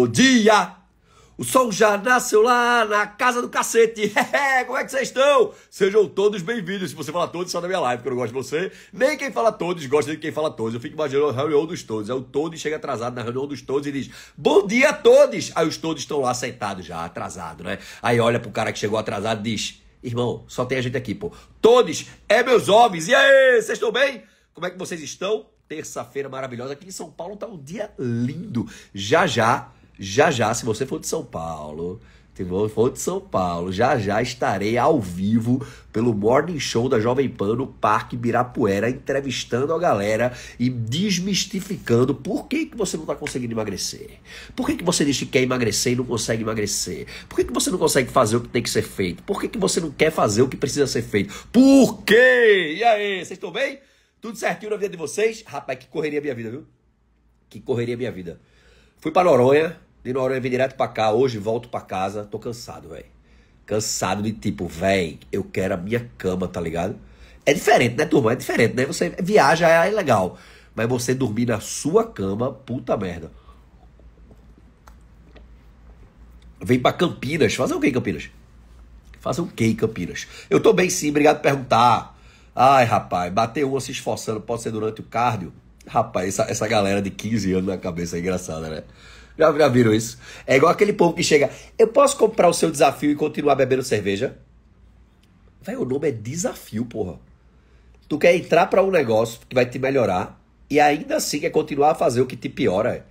Bom dia! O sol já nasceu lá na casa do cacete. Como é que vocês estão? Sejam todos bem-vindos. Se você fala todos, só na minha live, que eu não gosto de você. Nem quem fala todos gosta de quem fala todos. Eu fico imaginando a reunião dos todos. Aí o todo chega atrasado na reunião dos todos e diz: Bom dia a todos! Aí os todos estão lá sentados já, atrasado, né? Aí olha pro cara que chegou atrasado e diz: Irmão, só tem a gente aqui, pô. Todos é meus homens. E aí, vocês estão bem? Como é que vocês estão? Terça-feira maravilhosa. Aqui em São Paulo tá um dia lindo. Já já já já, se você for de São Paulo, se for de São Paulo, já já estarei ao vivo pelo Morning Show da Jovem Pan no Parque Birapuera, entrevistando a galera e desmistificando por que, que você não está conseguindo emagrecer. Por que, que você diz que quer emagrecer e não consegue emagrecer? Por que, que você não consegue fazer o que tem que ser feito? Por que, que você não quer fazer o que precisa ser feito? Por quê? E aí, vocês estão bem? Tudo certinho na vida de vocês? Rapaz, que correria minha vida, viu? Que correria minha vida. Fui para Noronha, de Noronha eu vim direto pra cá, hoje volto pra casa, tô cansado, velho. Cansado de tipo, velho, eu quero a minha cama, tá ligado? É diferente, né, turma? É diferente, né? Você viaja, é legal. Mas você dormir na sua cama, puta merda. Vem pra Campinas. Fazer o que Campinas? Fazer o que Campinas? Eu tô bem sim, obrigado por perguntar. Ai, rapaz, bater uma se esforçando, pode ser durante o cardio? Rapaz, essa, essa galera de 15 anos na cabeça é engraçada, né? Já, já viram isso? É igual aquele povo que chega. Eu posso comprar o seu desafio e continuar bebendo cerveja? Vai, o nome é desafio, porra. Tu quer entrar para um negócio que vai te melhorar e ainda assim quer continuar a fazer o que te piora.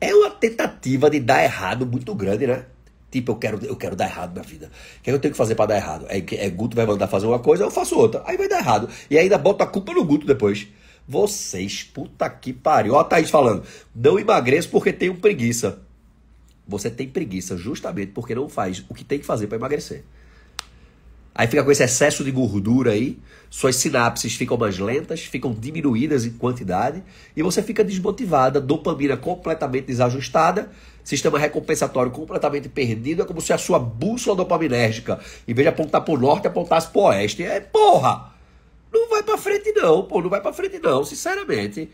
É? é uma tentativa de dar errado muito grande, né? Tipo, eu quero, eu quero dar errado na vida. O que é eu tenho que fazer para dar errado? É, é Guto vai mandar fazer uma coisa, eu faço outra. Aí vai dar errado. E ainda bota a culpa no Guto depois. Vocês, puta que pariu. Ó a Thaís falando, não emagreço porque tenho preguiça. Você tem preguiça justamente porque não faz o que tem que fazer para emagrecer. Aí fica com esse excesso de gordura aí, suas sinapses ficam mais lentas, ficam diminuídas em quantidade e você fica desmotivada, dopamina completamente desajustada, sistema recompensatório completamente perdido. É como se a sua bússola dopaminérgica, em vez de apontar para o norte, apontasse para o oeste. É porra! Não vai pra frente, não, pô. Não vai pra frente, não, sinceramente.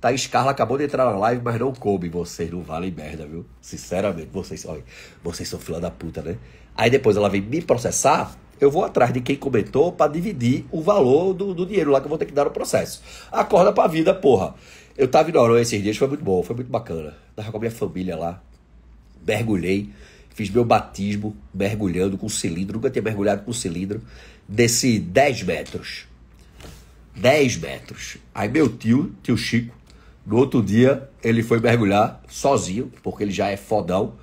Tá, Scarla acabou de entrar na live, mas não coube. Vocês não valem merda, viu? Sinceramente, vocês, olha, vocês são fila da puta, né? Aí depois ela vem me processar, eu vou atrás de quem comentou para dividir o valor do, do, dinheiro lá que eu vou ter que dar no processo. Acorda pra vida, porra. Eu tava em Noronha esses dias, foi muito bom, foi muito bacana. Tava com a minha família lá, mergulhei, fiz meu batismo mergulhando com cilindro, nunca tinha mergulhado com cilindro, desci 10 metros. 10 metros. Aí meu tio, tio Chico, no outro dia ele foi mergulhar sozinho, porque ele já é fodão.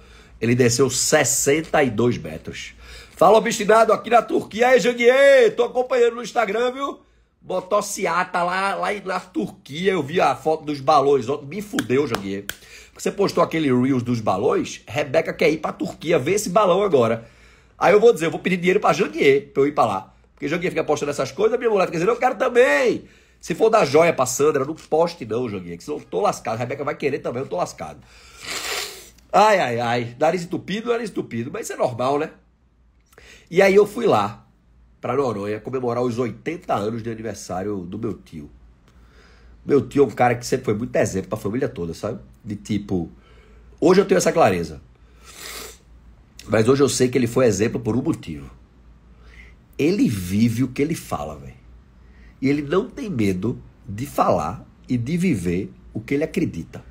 Ele desceu 62 metros. Fala, obstinado, aqui na Turquia. Aí, é, Janguier, tô acompanhando no Instagram, viu? Motociata lá, lá na Turquia. Eu vi a foto dos balões ontem. Me fudeu, Janguier. Você postou aquele Reels dos balões. Rebeca quer ir pra Turquia ver esse balão agora. Aí eu vou dizer, eu vou pedir dinheiro pra Janguier pra eu ir pra lá. Porque Joguinha fica postando essas coisas, minha mulher fica dizendo, eu quero também. Se for dar joia pra Sandra, não poste não, Joguinha, que senão eu tô lascado. A Rebeca vai querer também, eu tô lascado. Ai, ai, ai. Nariz entupido, nariz entupido. Mas isso é normal, né? E aí eu fui lá pra Noronha comemorar os 80 anos de aniversário do meu tio. Meu tio é um cara que sempre foi muito exemplo pra família toda, sabe? De tipo. Hoje eu tenho essa clareza. Mas hoje eu sei que ele foi exemplo por um motivo ele vive o que ele fala, velho. E ele não tem medo de falar e de viver o que ele acredita.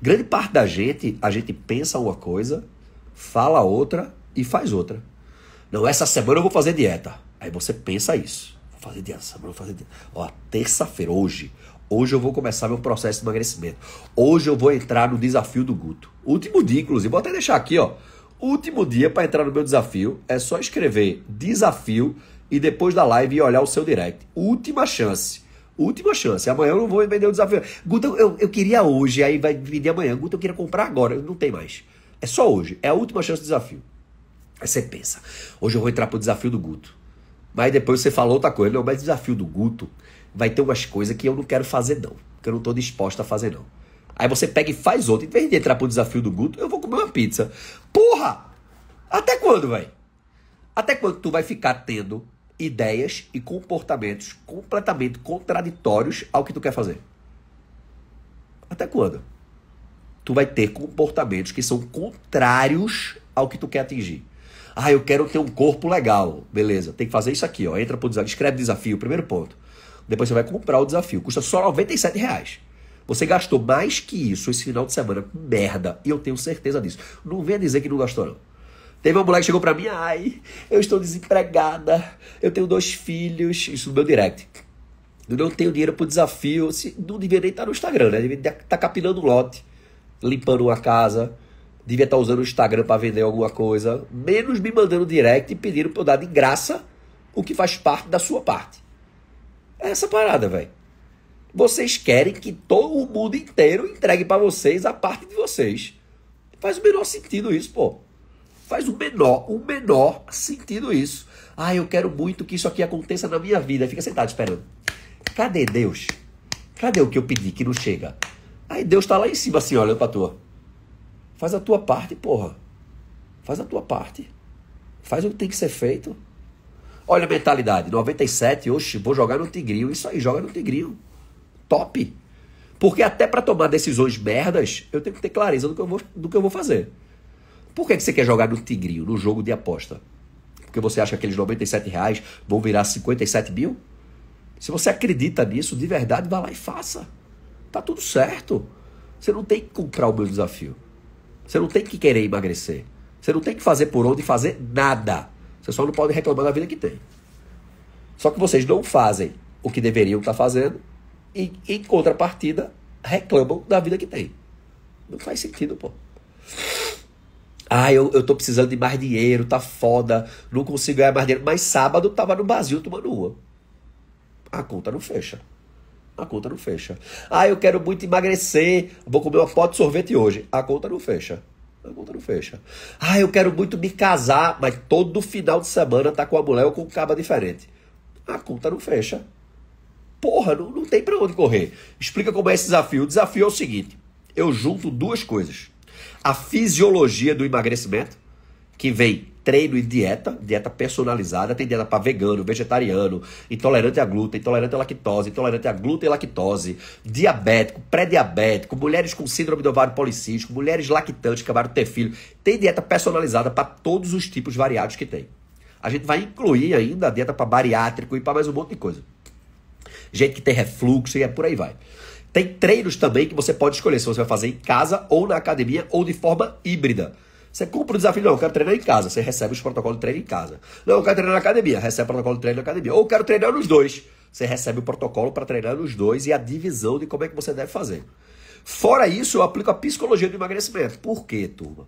Grande parte da gente, a gente pensa uma coisa, fala outra e faz outra. Não, essa semana eu vou fazer dieta. Aí você pensa isso. Vou fazer dieta, essa semana eu vou fazer dieta. Ó, terça-feira, hoje. Hoje eu vou começar meu processo de emagrecimento. Hoje eu vou entrar no desafio do Guto. Último dia, inclusive. Vou até deixar aqui, ó último dia para entrar no meu desafio é só escrever desafio e depois da live e olhar o seu direct. Última chance. Última chance. Amanhã eu não vou vender o desafio. Guta, eu, eu queria hoje, aí vai vender amanhã. Guta, eu queria comprar agora. Não tem mais. É só hoje. É a última chance do desafio. Aí você pensa, hoje eu vou entrar pro desafio do Guto. Mas depois você falou outra coisa. Não, mas desafio do Guto vai ter umas coisas que eu não quero fazer, não. Que eu não estou disposto a fazer, não. Aí você pega e faz outro. Em vez de entrar pro desafio do Guto, eu vou comer uma pizza. Porra! Até quando, velho? Até quando tu vai ficar tendo ideias e comportamentos completamente contraditórios ao que tu quer fazer? Até quando? Tu vai ter comportamentos que são contrários ao que tu quer atingir. Ah, eu quero ter um corpo legal. Beleza, tem que fazer isso aqui, ó. Entra pro desafio, escreve desafio, primeiro ponto. Depois você vai comprar o desafio. Custa só R$ reais. Você gastou mais que isso esse final de semana merda. E eu tenho certeza disso. Não venha dizer que não gastou, não. Teve uma mulher que chegou pra mim, ai, eu estou desempregada, eu tenho dois filhos, isso no meu direct. Eu não tenho dinheiro pro desafio. Não devia nem estar tá no Instagram, né? Devia estar tá capinando um lote, limpando uma casa, devia estar tá usando o Instagram para vender alguma coisa. Menos me mandando direct e pedindo pra eu dar de graça o que faz parte da sua parte. É essa parada, velho. Vocês querem que todo o mundo inteiro entregue para vocês a parte de vocês. Faz o menor sentido isso, pô. Faz o menor, o menor sentido isso. Ah, eu quero muito que isso aqui aconteça na minha vida. Fica sentado esperando. Cadê Deus? Cadê o que eu pedi que não chega? Aí Deus tá lá em cima assim, olhando pra tua. Faz a tua parte, porra. Faz a tua parte. Faz o que tem que ser feito. Olha a mentalidade. 97, oxe, vou jogar no Tigrinho. Isso aí, joga no Tigrinho top. Porque até para tomar decisões merdas, eu tenho que ter clareza do que eu vou, do que eu vou fazer. Por que, que você quer jogar no Tigrinho, no jogo de aposta? Porque você acha que aqueles 97 reais vão virar 57 mil? Se você acredita nisso, de verdade, vá lá e faça. Tá tudo certo. Você não tem que comprar o meu desafio. Você não tem que querer emagrecer. Você não tem que fazer por onde fazer nada. Você só não pode reclamar da vida que tem. Só que vocês não fazem o que deveriam estar tá fazendo e, em contrapartida, reclamam da vida que tem. Não faz sentido, pô. Ah, eu, eu tô precisando de mais dinheiro, tá foda, não consigo ganhar mais dinheiro. Mas sábado tava no Brasil tomando uma. A conta não fecha. A conta não fecha. Ah, eu quero muito emagrecer, vou comer uma foto de sorvete hoje. A conta não fecha. A conta não fecha. Ah, eu quero muito me casar, mas todo final de semana tá com a mulher ou com um caba diferente. A conta não fecha porra, não, não tem para onde correr. Explica como é esse desafio. O desafio é o seguinte: eu junto duas coisas. A fisiologia do emagrecimento, que vem treino e dieta, dieta personalizada, tem dieta para vegano, vegetariano, intolerante a glúten, intolerante à lactose, intolerante a glúten e lactose, diabético, pré-diabético, mulheres com síndrome do ovário policístico, mulheres lactantes que acabaram de ter filho, tem dieta personalizada para todos os tipos variados que tem. A gente vai incluir ainda a dieta para bariátrico e para mais um monte de coisa gente que tem refluxo e é por aí vai. Tem treinos também que você pode escolher se você vai fazer em casa ou na academia ou de forma híbrida. Você cumpre o desafio, não, eu quero treinar em casa, você recebe os protocolos de treino em casa. Não, eu quero treinar na academia, recebe o protocolo de treino na academia. Ou eu quero treinar nos dois, você recebe o protocolo para treinar nos dois e a divisão de como é que você deve fazer. Fora isso, eu aplico a psicologia do emagrecimento. Por quê, turma?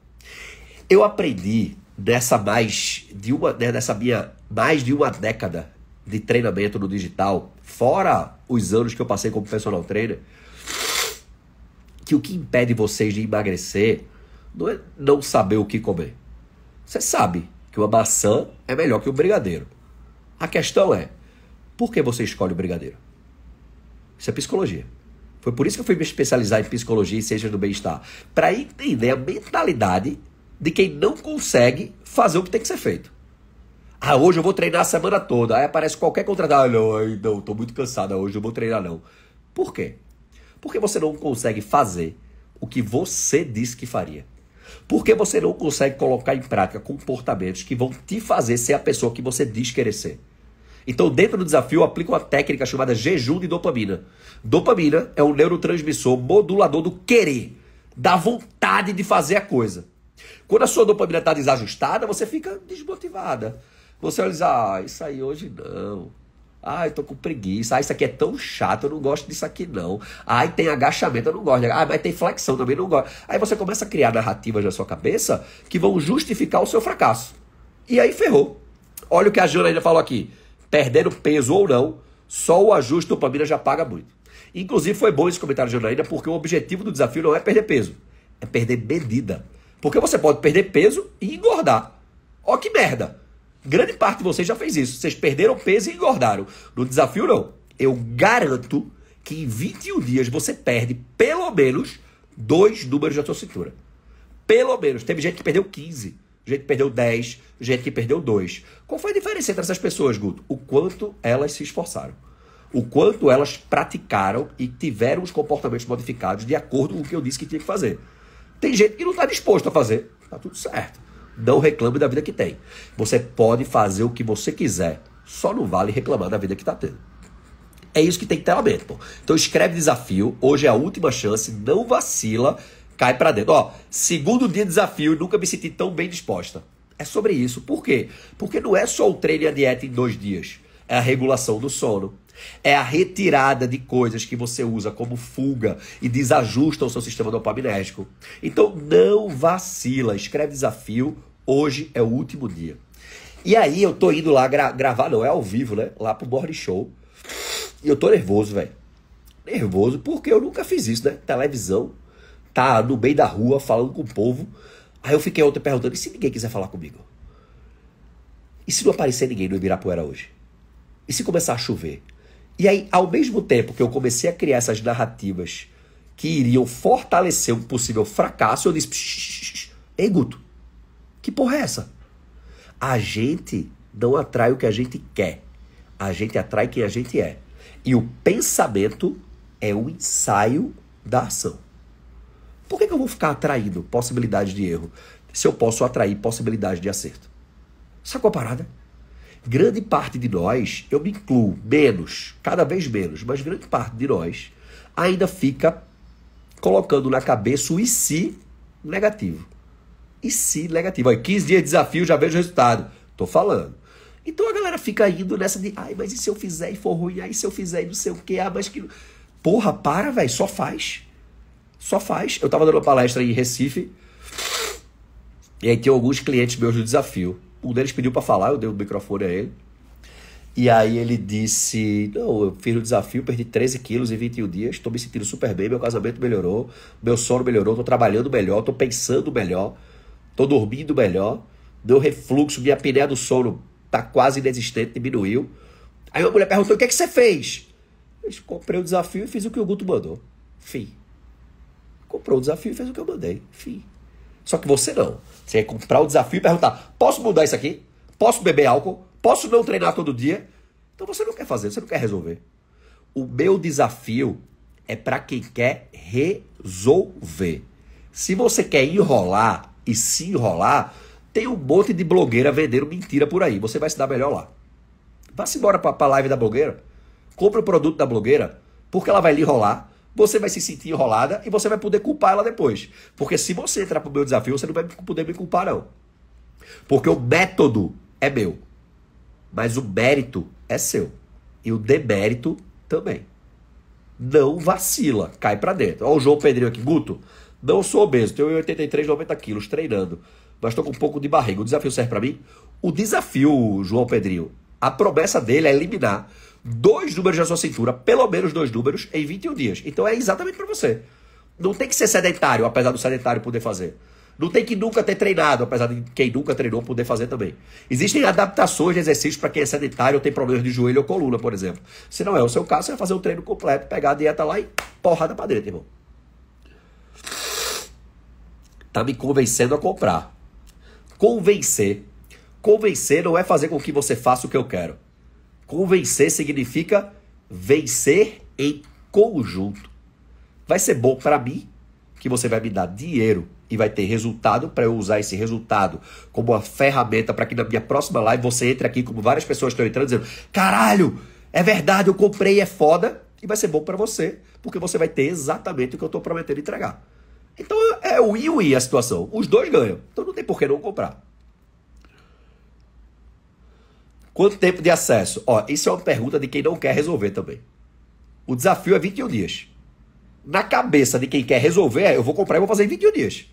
Eu aprendi nessa mais de uma, né, nessa minha mais de uma década de treinamento no digital, fora os anos que eu passei como personal trainer, que o que impede vocês de emagrecer não é não saber o que comer. Você sabe que uma maçã é melhor que um brigadeiro. A questão é, por que você escolhe o brigadeiro? Isso é psicologia. Foi por isso que eu fui me especializar em psicologia e ciências do bem-estar. Para entender a mentalidade de quem não consegue fazer o que tem que ser feito. Ah, hoje eu vou treinar a semana toda. Aí aparece qualquer contratado. Ah, não, não, tô muito cansada hoje, eu vou treinar não. Por quê? Porque você não consegue fazer o que você disse que faria. Porque você não consegue colocar em prática comportamentos que vão te fazer ser a pessoa que você diz querer ser. Então, dentro do desafio, aplica uma técnica chamada jejum de dopamina. Dopamina é um neurotransmissor modulador do querer, da vontade de fazer a coisa. Quando a sua dopamina está desajustada, você fica desmotivada. Você olha e diz, ah, isso aí hoje não. Ah, eu tô com preguiça. Ah, isso aqui é tão chato, eu não gosto disso aqui não. Ah, tem agachamento, eu não gosto. Ah, mas tem flexão também, eu não gosto. Aí você começa a criar narrativas na sua cabeça que vão justificar o seu fracasso. E aí ferrou. Olha o que a Janaína falou aqui. Perdendo peso ou não, só o ajuste dopamina já paga muito. Inclusive foi bom esse comentário, Janaína, porque o objetivo do desafio não é perder peso, é perder medida. Porque você pode perder peso e engordar. Ó que merda! Grande parte de vocês já fez isso. Vocês perderam peso e engordaram. No desafio, não. Eu garanto que em 21 dias você perde pelo menos dois números da sua cintura. Pelo menos. Teve gente que perdeu 15, gente que perdeu 10, gente que perdeu 2. Qual foi a diferença entre essas pessoas, Guto? O quanto elas se esforçaram. O quanto elas praticaram e tiveram os comportamentos modificados de acordo com o que eu disse que tinha que fazer. Tem gente que não está disposto a fazer. Tá tudo certo. Não reclame da vida que tem. Você pode fazer o que você quiser, só não vale reclamar da vida que está tendo. É isso que tem que ter na pô. Então escreve desafio, hoje é a última chance, não vacila, cai para dentro. Ó, segundo dia desafio, nunca me senti tão bem disposta. É sobre isso. Por quê? Porque não é só o treino e a dieta em dois dias. É a regulação do sono. É a retirada de coisas que você usa como fuga e desajusta o seu sistema dopaminérgico. Então não vacila, escreve desafio Hoje é o último dia. E aí eu tô indo lá gra gravar, não, é ao vivo, né? Lá pro board Show. E eu tô nervoso, velho. Nervoso porque eu nunca fiz isso, né? Televisão, tá no meio da rua falando com o povo. Aí eu fiquei ontem perguntando, e se ninguém quiser falar comigo? E se não aparecer ninguém no Ibirapuera hoje? E se começar a chover? E aí, ao mesmo tempo que eu comecei a criar essas narrativas que iriam fortalecer um possível fracasso, eu disse: Ei, Guto, que porra é essa? A gente não atrai o que a gente quer. A gente atrai quem a gente é. E o pensamento é o ensaio da ação. Por que, que eu vou ficar atraindo possibilidade de erro se eu posso atrair possibilidade de acerto? Sacou é a parada? Grande parte de nós, eu me incluo, menos, cada vez menos, mas grande parte de nós ainda fica colocando na cabeça o e se negativo. E se negativo. Olha, 15 dias de desafio, já vejo o resultado. Tô falando. Então a galera fica indo nessa de, ai, mas e se eu fizer e for ruim? Ai, se eu fizer e não sei o que? Ah, mas que. Porra, para, velho, só faz. Só faz. Eu tava dando uma palestra em Recife. E aí tem alguns clientes meus do desafio. Um deles pediu para falar, eu dei o microfone a ele. E aí ele disse: Não, eu fiz o desafio, perdi 13 quilos em 21 dias, estou me sentindo super bem, meu casamento melhorou, meu sono melhorou, tô trabalhando melhor, tô pensando melhor. Tô dormindo melhor. Deu refluxo, minha apneia do sono tá quase inexistente, diminuiu. Aí uma mulher perguntou: o que, é que você fez? Eu comprei o desafio e fiz o que o Guto mandou. Fim. Comprou o desafio e fez o que eu mandei. Fim. Só que você não. Você ia comprar o desafio e perguntar: posso mudar isso aqui? Posso beber álcool? Posso não treinar todo dia? Então você não quer fazer, você não quer resolver. O meu desafio é para quem quer resolver. Se você quer enrolar, e se enrolar, tem um monte de blogueira vendendo mentira por aí. Você vai se dar melhor lá. Vá-se embora para a live da blogueira. Compre o produto da blogueira, porque ela vai lhe enrolar. Você vai se sentir enrolada e você vai poder culpar ela depois. Porque se você entrar para o meu desafio, você não vai poder me culpar, não. Porque o método é meu. Mas o mérito é seu. E o demérito também. Não vacila, cai para dentro. Olha o João Pedrinho aqui, Guto. Não sou obeso, tenho 83, 90 quilos treinando, mas estou com um pouco de barriga. O desafio serve para mim? O desafio, João Pedrinho, a promessa dele é eliminar dois números da sua cintura, pelo menos dois números, em 21 dias. Então é exatamente para você. Não tem que ser sedentário, apesar do sedentário poder fazer. Não tem que nunca ter treinado, apesar de quem nunca treinou poder fazer também. Existem adaptações de exercícios para quem é sedentário ou tem problemas de joelho ou coluna, por exemplo. Se não é o seu caso, você vai fazer um treino completo, pegar a dieta lá e porrada pra dentro, irmão tá me convencendo a comprar. Convencer. Convencer não é fazer com que você faça o que eu quero. Convencer significa vencer em conjunto. Vai ser bom para mim, que você vai me dar dinheiro e vai ter resultado para eu usar esse resultado como uma ferramenta para que na minha próxima live você entre aqui, como várias pessoas estão entrando, dizendo: caralho, é verdade, eu comprei, é foda. E vai ser bom para você, porque você vai ter exatamente o que eu estou prometendo entregar. Então é o win-win a situação. Os dois ganham. Então não tem por que não comprar. Quanto tempo de acesso? Ó, isso é uma pergunta de quem não quer resolver também. O desafio é 21 dias. Na cabeça de quem quer resolver, é, eu vou comprar e vou fazer em 21 dias.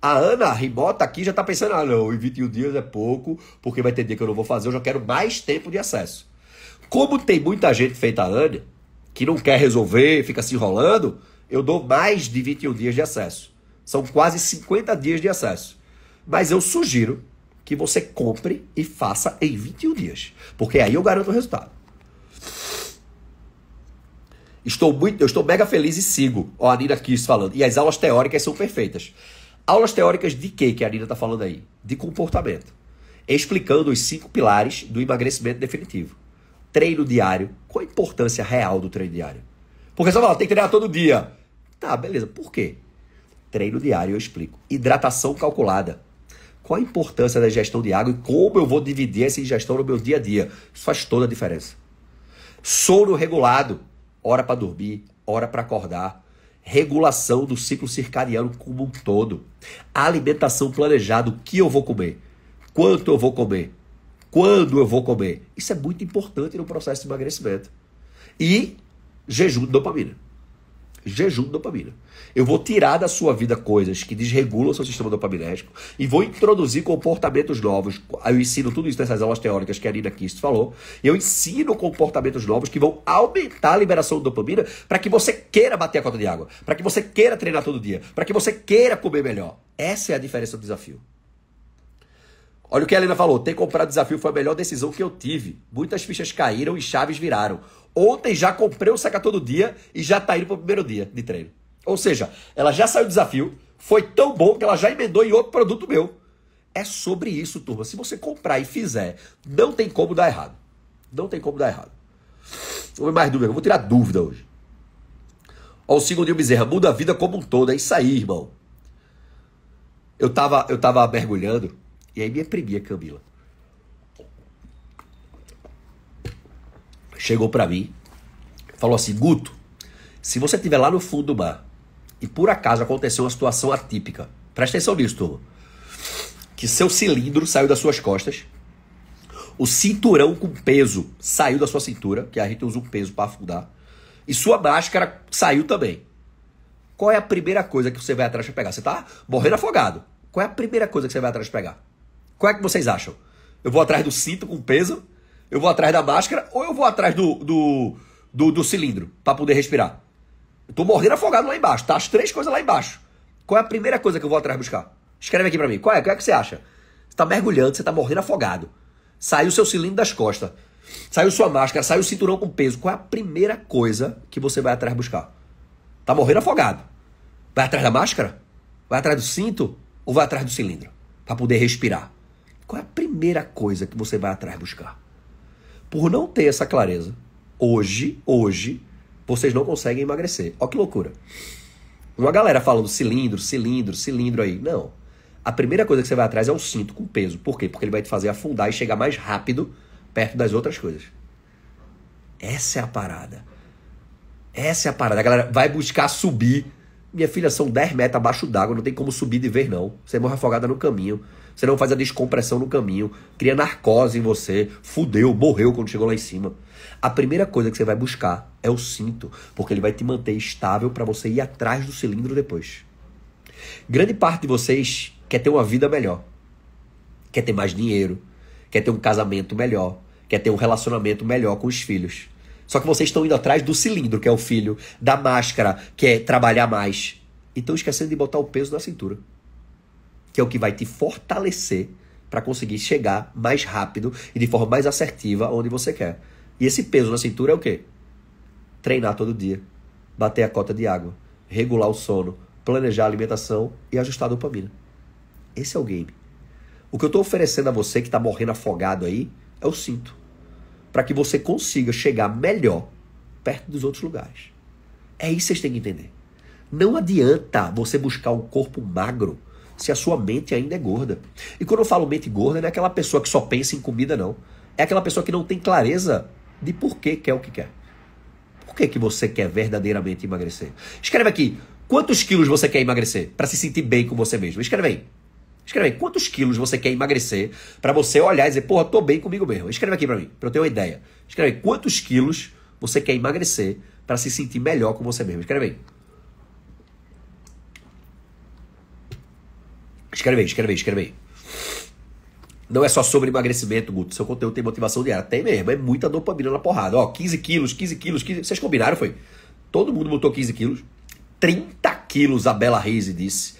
A Ana Ribota aqui já está pensando, ah não, em 21 dias é pouco, porque vai ter dia que eu não vou fazer, eu já quero mais tempo de acesso. Como tem muita gente feita a Ana, que não quer resolver, fica se enrolando, eu dou mais de 21 dias de acesso. São quase 50 dias de acesso. Mas eu sugiro que você compre e faça em 21 dias, porque aí eu garanto o resultado. Estou muito, eu estou mega feliz e sigo. Ó, a Nina Kiss falando. E as aulas teóricas são perfeitas. Aulas teóricas de quê que a Nina está falando aí? De comportamento. Explicando os cinco pilares do emagrecimento definitivo. Treino diário. Qual a importância real do treino diário? Porque só fala, tem que treinar todo dia. Tá, beleza. Por quê? Treino diário, eu explico. Hidratação calculada. Qual a importância da ingestão de água e como eu vou dividir essa ingestão no meu dia a dia? Isso faz toda a diferença. Sono regulado. Hora para dormir, hora para acordar. Regulação do ciclo circadiano como um todo. Alimentação planejada. O que eu vou comer? Quanto eu vou comer? Quando eu vou comer? Isso é muito importante no processo de emagrecimento. E jejum de dopamina. Jejum de dopamina. Eu vou tirar da sua vida coisas que desregulam o seu sistema dopaminérgico e vou introduzir comportamentos novos. Eu ensino tudo isso nessas aulas teóricas que a Nina Kist falou. Eu ensino comportamentos novos que vão aumentar a liberação de dopamina para que você queira bater a conta de água, para que você queira treinar todo dia, para que você queira comer melhor. Essa é a diferença do desafio. Olha o que a Helena falou: ter comprado o desafio foi a melhor decisão que eu tive. Muitas fichas caíram e chaves viraram. Ontem já comprei o seca todo dia e já tá indo pro primeiro dia de treino. Ou seja, ela já saiu do desafio, foi tão bom que ela já emendou em outro produto meu. É sobre isso, turma. Se você comprar e fizer, não tem como dar errado. Não tem como dar errado. Vamos ver mais dúvida. Eu vou tirar dúvida hoje. Ó, o Sigundinho Bezerra. Muda a vida como um todo. É isso aí, irmão. Eu tava, eu tava mergulhando e aí me reprimia, Camila. chegou para mim, falou assim: Guto, se você estiver lá no fundo do mar e por acaso aconteceu uma situação atípica, presta atenção nisso, turma, que seu cilindro saiu das suas costas, o cinturão com peso saiu da sua cintura, que a gente usa um peso para afundar, e sua máscara saiu também. Qual é a primeira coisa que você vai atrás de pegar? Você tá morrendo afogado. Qual é a primeira coisa que você vai atrás de pegar? Qual é que vocês acham? Eu vou atrás do cinto com peso eu vou atrás da máscara ou eu vou atrás do, do, do, do cilindro para poder respirar? Eu tô morrendo afogado lá embaixo, tá? As três coisas lá embaixo. Qual é a primeira coisa que eu vou atrás buscar? Escreve aqui para mim. Qual é? O que é que você acha? Você tá mergulhando, você tá morrendo afogado. Saiu o seu cilindro das costas. Saiu sua máscara, saiu o cinturão com peso. Qual é a primeira coisa que você vai atrás buscar? Tá morrendo afogado. Vai atrás da máscara? Vai atrás do cinto? Ou vai atrás do cilindro? Para poder respirar. Qual é a primeira coisa que você vai atrás buscar? por não ter essa clareza. Hoje, hoje, vocês não conseguem emagrecer. Ó que loucura. Uma galera falando cilindro, cilindro, cilindro aí. Não. A primeira coisa que você vai atrás é um cinto com peso. Por quê? Porque ele vai te fazer afundar e chegar mais rápido perto das outras coisas. Essa é a parada. Essa é a parada. A galera vai buscar subir. Minha filha, são 10 metros abaixo d'água, não tem como subir de vez, não. Você é morre afogada no caminho. Você não faz a descompressão no caminho, cria narcose em você, fudeu, morreu quando chegou lá em cima. A primeira coisa que você vai buscar é o cinto, porque ele vai te manter estável para você ir atrás do cilindro depois. Grande parte de vocês quer ter uma vida melhor, quer ter mais dinheiro, quer ter um casamento melhor, quer ter um relacionamento melhor com os filhos. Só que vocês estão indo atrás do cilindro, que é o filho, da máscara, que é trabalhar mais. E estão esquecendo de botar o peso na cintura que é o que vai te fortalecer para conseguir chegar mais rápido e de forma mais assertiva onde você quer. E esse peso na cintura é o quê? Treinar todo dia, bater a cota de água, regular o sono, planejar a alimentação e ajustar a dopamina. Esse é o game. O que eu estou oferecendo a você que está morrendo afogado aí é o cinto. Para que você consiga chegar melhor perto dos outros lugares. É isso que vocês têm que entender. Não adianta você buscar um corpo magro se a sua mente ainda é gorda. E quando eu falo mente gorda, não é aquela pessoa que só pensa em comida, não. É aquela pessoa que não tem clareza de por que quer o que quer. Por que, que você quer verdadeiramente emagrecer? Escreve aqui, quantos quilos você quer emagrecer para se sentir bem com você mesmo? Escreve aí. Escreve aí, quantos quilos você quer emagrecer para você olhar e dizer, porra, tô bem comigo mesmo. Escreve aqui para mim, para eu ter uma ideia. Escreve aí, quantos quilos você quer emagrecer para se sentir melhor com você mesmo. Escreve aí. Escreve aí, escreve aí, escreve aí. Não é só sobre emagrecimento, Guto. Seu conteúdo tem motivação diária. Tem mesmo, é muita dopamina na porrada. Ó, 15 quilos, 15 quilos, 15... Vocês combinaram, foi? Todo mundo botou 15 quilos. 30 quilos a Bela Reise disse.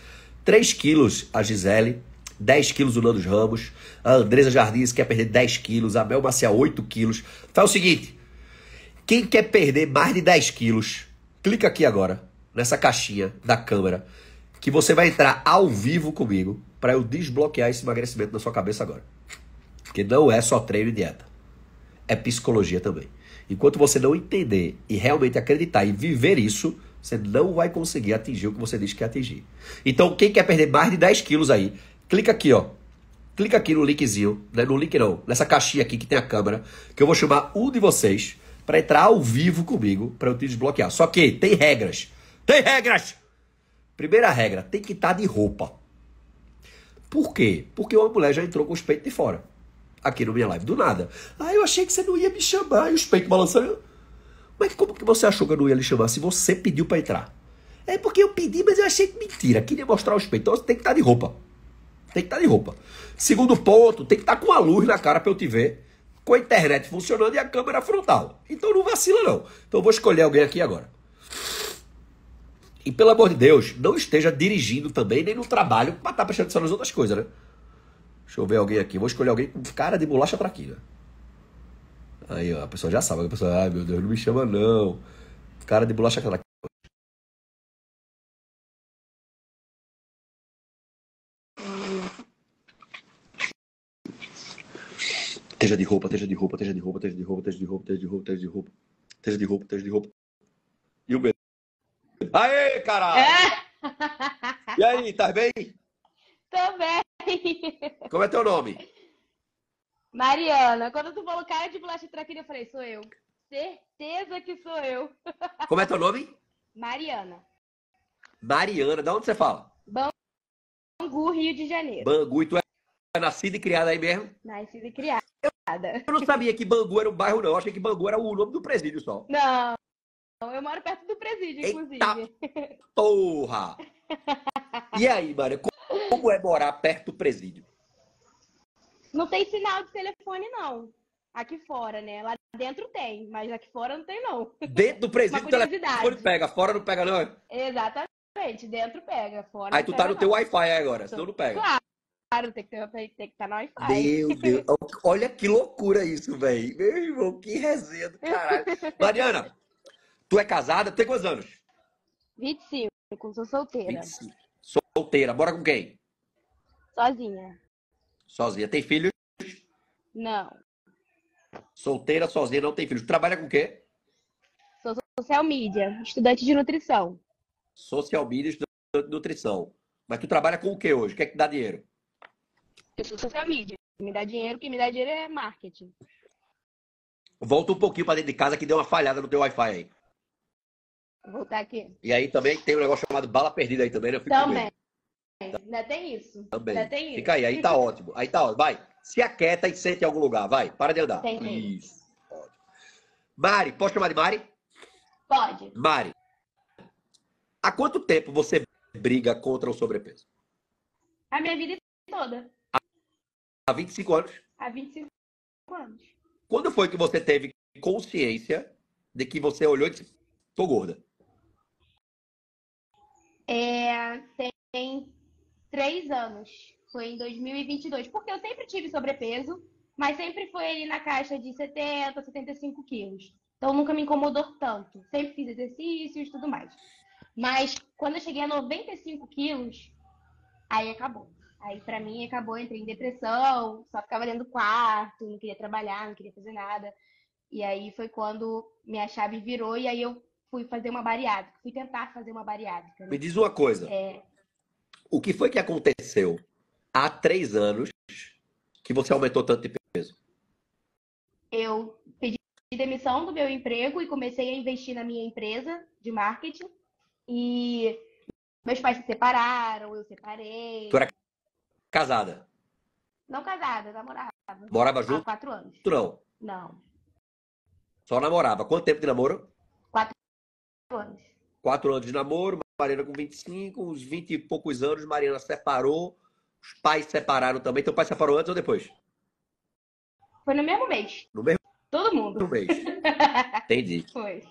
3 quilos a Gisele. 10 quilos o Nando Ramos. A Andresa Jardins quer perder 10 quilos. A Mel Maciel, 8 quilos. Faz o seguinte. Quem quer perder mais de 10 quilos, clica aqui agora, nessa caixinha da câmera que você vai entrar ao vivo comigo para eu desbloquear esse emagrecimento na sua cabeça agora. Porque não é só treino e dieta. É psicologia também. Enquanto você não entender e realmente acreditar e viver isso, você não vai conseguir atingir o que você diz que quer atingir. Então, quem quer perder mais de 10 quilos aí, clica aqui, ó. Clica aqui no linkzinho, né? no link não, nessa caixinha aqui que tem a câmera, que eu vou chamar um de vocês para entrar ao vivo comigo para eu te desbloquear. Só que tem regras. Tem regras! Primeira regra, tem que estar de roupa. Por quê? Porque uma mulher já entrou com os peitos de fora. Aqui na minha live, do nada. Ah, eu achei que você não ia me chamar. E os peitos balançando. Mas como que você achou que eu não ia lhe chamar se você pediu para entrar? É porque eu pedi, mas eu achei que mentira. Queria mostrar os peitos. Então tem que estar de roupa. Tem que estar de roupa. Segundo ponto, tem que estar com a luz na cara para eu te ver. Com a internet funcionando e a câmera frontal. Então não vacila, não. Então eu vou escolher alguém aqui agora. E pelo amor de Deus, não esteja dirigindo também, nem no trabalho, para estar prestando atenção nas outras coisas, né? Deixa eu ver alguém aqui. Vou escolher alguém com cara de bolacha traquina. Né? Aí, ó, a pessoa já sabe. A pessoa, ai ah, meu Deus, não me chama não. Cara de bolacha traquina. Esteja de roupa, esteja de roupa, esteja de roupa, esteja de roupa, esteja de roupa, esteja de roupa, esteja de roupa, esteja de roupa, esteja de roupa. E o Aê, caralho! É. E aí, tá bem? Tô bem. Como é teu nome? Mariana. Quando tu falou cara de bolacha de traquina, eu falei, sou eu. Certeza que sou eu. Como é teu nome? Mariana. Mariana. de onde você fala? Bangu, Rio de Janeiro. Bangu. E tu é nascida e criada aí mesmo? Nascida e criada. Eu não sabia que Bangu era um bairro, não. Eu achei que Bangu era o nome do presídio só. Não, então, eu moro perto do presídio, Eita inclusive. Porra! E aí, Maria, como é morar perto do presídio? Não tem sinal de telefone, não. Aqui fora, né? Lá dentro tem, mas aqui fora não tem, não. Dentro do presídio, o telefone pega, fora não pega, não? É? Exatamente, dentro pega, fora. Aí tu tá no não. teu Wi-Fi agora, senão não pega. Claro. tem que, tem que estar tá no Wi-Fi. Meu Deus, olha que loucura isso, velho. Meu irmão, que resenha do caralho. Mariana, Tu é casada? Tem quantos anos? 25. Sou solteira. 25. Solteira. Bora com quem? Sozinha. Sozinha. Tem filhos? Não. Solteira, sozinha, não tem filhos. Trabalha com o quê? Sou social media, estudante de nutrição. Social media, estudante de nutrição. Mas tu trabalha com o que hoje? O que é que dá dinheiro? Eu sou social media. Me dá dinheiro, o que me dá dinheiro é marketing. Volta um pouquinho para dentro de casa que deu uma falhada no teu Wi-Fi aí. Vou voltar aqui. E aí também tem um negócio chamado bala perdida aí também, né? Também. Ainda tem isso. Também. Ainda tem isso. Fica aí, aí tá ótimo. Aí tá ótimo. Vai. Se aquieta e sente em algum lugar. Vai. Para de andar. Tem isso. Ótimo. Mari, posso chamar de Mari? Pode. Mari, há quanto tempo você briga contra o sobrepeso? A minha vida toda. Há 25 anos? Há 25 anos. Quando foi que você teve consciência de que você olhou e disse, tô gorda? é, tem três anos. Foi em 2022. Porque eu sempre tive sobrepeso, mas sempre foi ali na caixa de 70, 75 quilos. Então nunca me incomodou tanto. Sempre fiz exercícios e tudo mais. Mas quando eu cheguei a 95 quilos, aí acabou. Aí pra mim acabou, entrei em depressão, só ficava dentro do quarto, não queria trabalhar, não queria fazer nada. E aí foi quando minha chave virou e aí eu fui fazer uma bariátrica, fui tentar fazer uma bariátrica. Né? Me diz uma coisa. É... O que foi que aconteceu há três anos que você aumentou tanto de peso? Eu pedi demissão do meu emprego e comecei a investir na minha empresa de marketing. E meus pais se separaram, eu separei. Tu era casada? Não casada, namorava. Morava junto? Há quatro anos. Tu não? Não. Só namorava. Quanto tempo de namoro? anos. Quatro anos de namoro, Mariana com 25, uns 20 e poucos anos, Mariana separou, os pais separaram também. Teu pai separou antes ou depois? Foi no mesmo mês. No mesmo? Todo mundo. No mês. Entendi. Foi.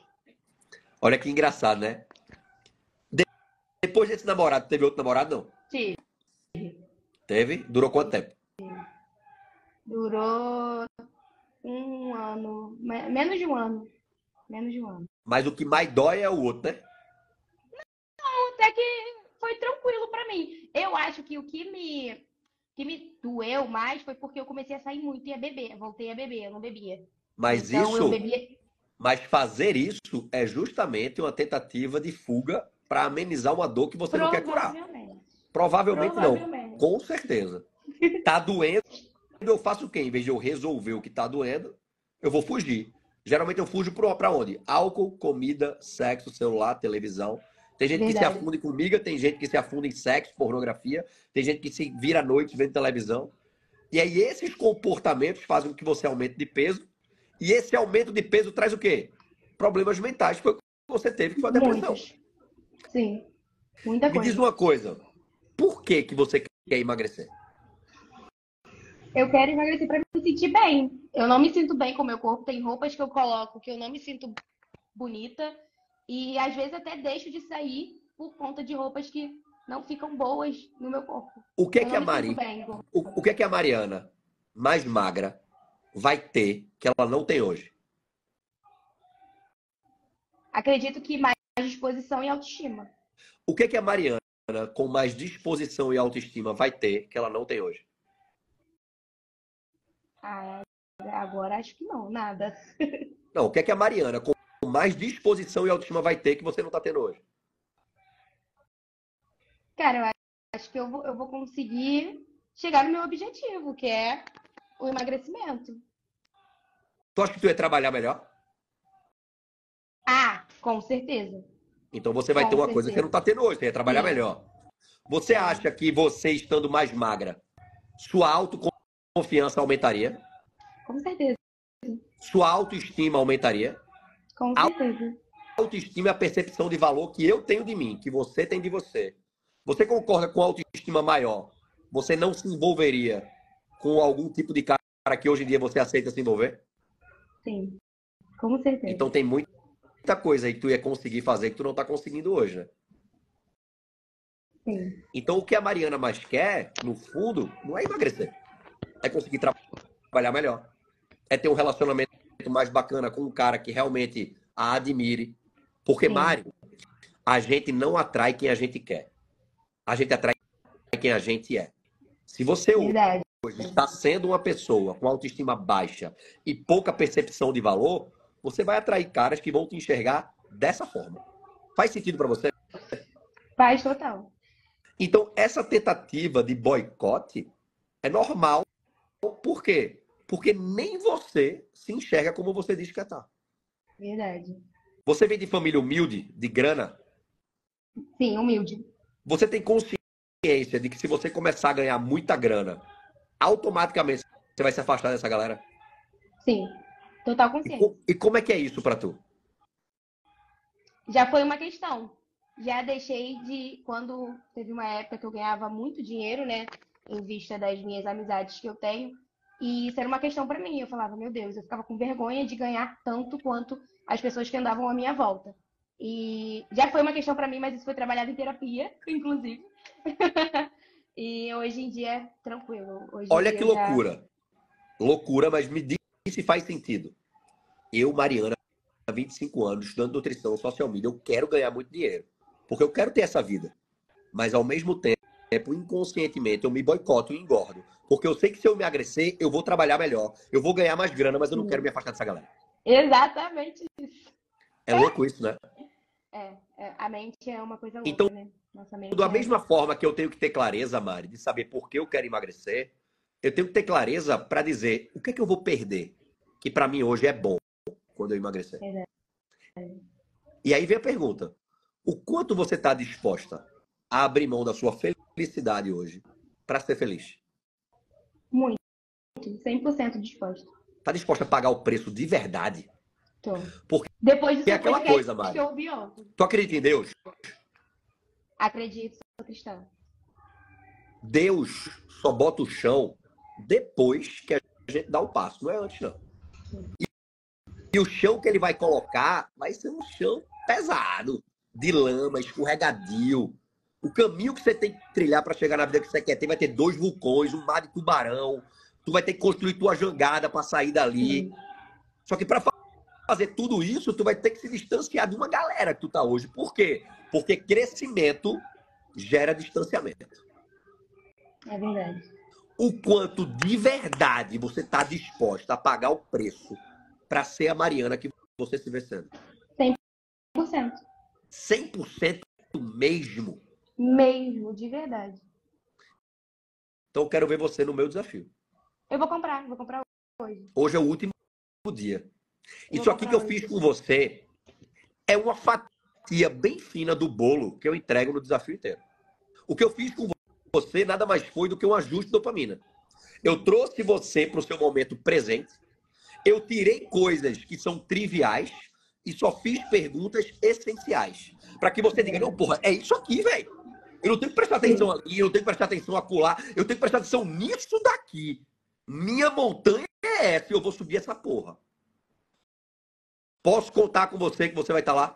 Olha que engraçado, né? De... Depois desse namorado, teve outro namorado, não? Tive. Teve? Durou quanto tempo? Durou um ano. Menos de um ano. Menos de um ano. Mas o que mais dói é o outro, né? Não, até que foi tranquilo para mim. Eu acho que o que me, que me doeu mais foi porque eu comecei a sair muito e a beber. Voltei a beber, eu não bebia. Mas então, isso. Bebia... Mas fazer isso é justamente uma tentativa de fuga para amenizar uma dor que você não quer curar. Provavelmente, Provavelmente não. Com certeza. Tá doendo. Eu faço o quê? Em vez de eu resolver o que tá doendo, eu vou fugir. Geralmente eu fujo para onde? Álcool, comida, sexo, celular, televisão. Tem gente Verdade. que se afunda em comida, tem gente que se afunda em sexo, pornografia, tem gente que se vira à noite vendo televisão. E aí esses comportamentos fazem com que você aumente de peso. E esse aumento de peso traz o quê? Problemas mentais, que você teve, que foi a depressão. Sim, muita coisa. Me diz uma coisa, por que, que você quer emagrecer? Eu quero emagrecer para me sentir bem. Eu não me sinto bem com o meu corpo. Tem roupas que eu coloco que eu não me sinto bonita. E às vezes até deixo de sair por conta de roupas que não ficam boas no meu corpo. O que é que a Mari, o, o que é que a Mariana, mais magra, vai ter que ela não tem hoje? Acredito que mais disposição e autoestima. O que é que a Mariana, com mais disposição e autoestima, vai ter que ela não tem hoje? Ah, agora acho que não, nada. Não, o que é que a Mariana, com mais disposição e autoestima, vai ter que você não está tendo hoje? Cara, eu acho que eu vou, eu vou conseguir chegar no meu objetivo, que é o emagrecimento. Tu acha que tu ia trabalhar melhor? Ah, com certeza. Então você vai com ter uma certeza. coisa que você não está tendo hoje, você ia trabalhar Sim. melhor. Você acha que você estando mais magra, sua autoconfiança confiança aumentaria. Com certeza. Sua autoestima aumentaria. Com certeza. A autoestima é a percepção de valor que eu tenho de mim, que você tem de você. Você concorda com autoestima maior? Você não se envolveria com algum tipo de cara que hoje em dia você aceita se envolver? Sim, com certeza. Então tem muita coisa aí que tu ia conseguir fazer que tu não está conseguindo hoje, né? Sim. Então o que a Mariana mais quer, no fundo, não é emagrecer é conseguir trabalhar melhor, é ter um relacionamento mais bacana com um cara que realmente a admire. Porque, Sim. Mário, a gente não atrai quem a gente quer. A gente atrai quem a gente é. Se você hoje está sendo uma pessoa com autoestima baixa e pouca percepção de valor, você vai atrair caras que vão te enxergar dessa forma. Faz sentido para você? Faz total. Então, essa tentativa de boicote é normal por quê? Porque nem você se enxerga como você diz que está. É, Verdade. Você vem de família humilde, de grana? Sim, humilde. Você tem consciência de que se você começar a ganhar muita grana, automaticamente você vai se afastar dessa galera? Sim, total consciência. E, e como é que é isso para tu? Já foi uma questão. Já deixei de quando teve uma época que eu ganhava muito dinheiro, né? em vista das minhas amizades que eu tenho. E isso era uma questão para mim. Eu falava, meu Deus, eu ficava com vergonha de ganhar tanto quanto as pessoas que andavam à minha volta. E já foi uma questão para mim, mas isso foi trabalhado em terapia, inclusive. e hoje em dia é tranquilo. Hoje Olha que loucura. Já... Loucura, mas me diz se faz sentido. Eu, Mariana, há 25 anos, estudando nutrição social media, eu quero ganhar muito dinheiro. Porque eu quero ter essa vida. Mas ao mesmo tempo exemplo, é, inconscientemente, eu me boicoto e engordo. Porque eu sei que se eu me emagrecer, eu vou trabalhar melhor, eu vou ganhar mais grana, mas eu não quero me afastar dessa galera. Exatamente isso. É, é. louco isso, né? É, é, a mente é uma coisa então, louca, então, né? Nossa mente da é... mesma forma que eu tenho que ter clareza, Mari, de saber por que eu quero emagrecer, eu tenho que ter clareza para dizer o que é que eu vou perder, que para mim hoje é bom quando eu emagrecer. E aí vem a pergunta: o quanto você está disposta a abrir mão da sua felicidade? felicidade hoje para ser feliz? Muito. 100% disposta. Tá disposta a pagar o preço de verdade? Tô. Porque depois disso, é aquela coisa, Mari. Tu acredita em Deus? Acredito, sou cristã. Deus só bota o chão depois que a gente dá o passo, não é antes, não. E, e o chão que ele vai colocar vai ser um chão pesado, de lama, escorregadio, o caminho que você tem que trilhar para chegar na vida que você quer ter vai ter dois vulcões, um mar de tubarão. Tu vai ter que construir tua jangada para sair dali. Uhum. Só que para fazer tudo isso, tu vai ter que se distanciar de uma galera que tu tá hoje. Por quê? Porque crescimento gera distanciamento. É verdade. O quanto de verdade você está disposta a pagar o preço para ser a Mariana que você se vê sendo. 100%. 100% mesmo. Mesmo, de verdade. Então eu quero ver você no meu desafio. Eu vou comprar, vou comprar hoje. Hoje é o último dia. Isso aqui que eu hoje. fiz com você é uma fatia bem fina do bolo que eu entrego no desafio inteiro. O que eu fiz com você nada mais foi do que um ajuste de dopamina. Eu trouxe você para o seu momento presente. Eu tirei coisas que são triviais e só fiz perguntas essenciais. Para que você diga, não, porra, é isso aqui, velho. Eu não tenho que prestar atenção ali, eu não tenho que prestar atenção acolá, eu tenho que prestar atenção nisso daqui. Minha montanha é essa, eu vou subir essa porra. Posso contar com você que você vai estar tá lá?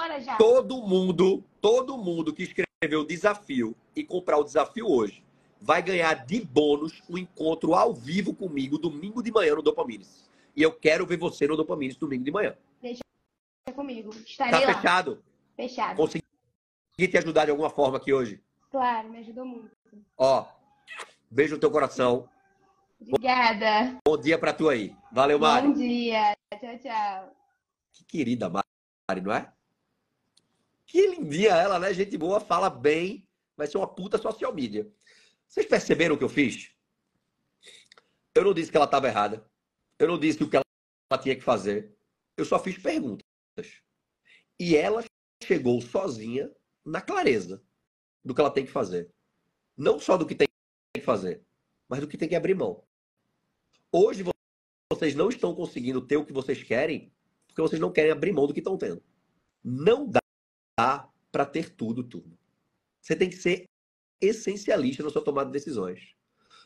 Bora já. Todo mundo, todo mundo que escreveu o desafio e comprar o desafio hoje vai ganhar de bônus um encontro ao vivo comigo domingo de manhã no Dopamines. E eu quero ver você no Dopamines domingo de manhã. Deixa é comigo. Estarei tá lá. fechado? Fechado. Consegui te ajudar de alguma forma aqui hoje? Claro, me ajudou muito. Ó, beijo no teu coração. Obrigada. Bom, dia pra tu aí. Valeu, Mari. Bom dia. Tchau, tchau. Que querida Mari, não é? Que lindinha ela, né? Gente boa, fala bem, vai ser uma puta social media. Vocês perceberam o que eu fiz? Eu não disse que ela estava errada. Eu não disse o que ela tinha que fazer. Eu só fiz perguntas. E ela chegou sozinha na clareza do que ela tem que fazer. Não só do que tem que fazer, mas do que tem que abrir mão. Hoje vocês não estão conseguindo ter o que vocês querem porque vocês não querem abrir mão do que estão tendo. Não dá para ter tudo, turma. Você tem que ser essencialista na sua tomada de decisões.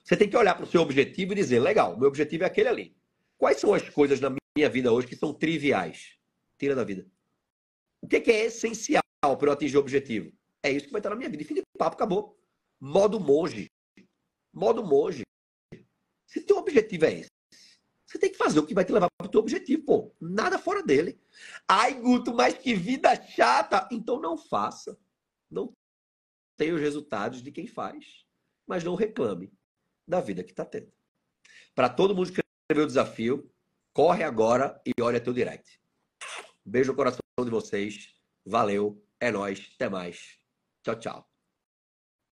Você tem que olhar para o seu objetivo e dizer: legal, meu objetivo é aquele ali. Quais são as coisas na minha vida hoje que são triviais? inteira da vida. O que é, é essencial para eu atingir o objetivo? É isso que vai estar na minha vida. E fim de papo, acabou. Modo monge. Modo monge. Se teu objetivo é esse, você tem que fazer o que vai te levar para o teu objetivo, pô. Nada fora dele. Ai, Guto, mas que vida chata! Então não faça. Não tem os resultados de quem faz. Mas não reclame da vida que está tendo. Para todo mundo que escreveu o desafio, corre agora e olha teu direct. Beijo no coração de vocês. Valeu, é nós, até mais. Tchau, tchau.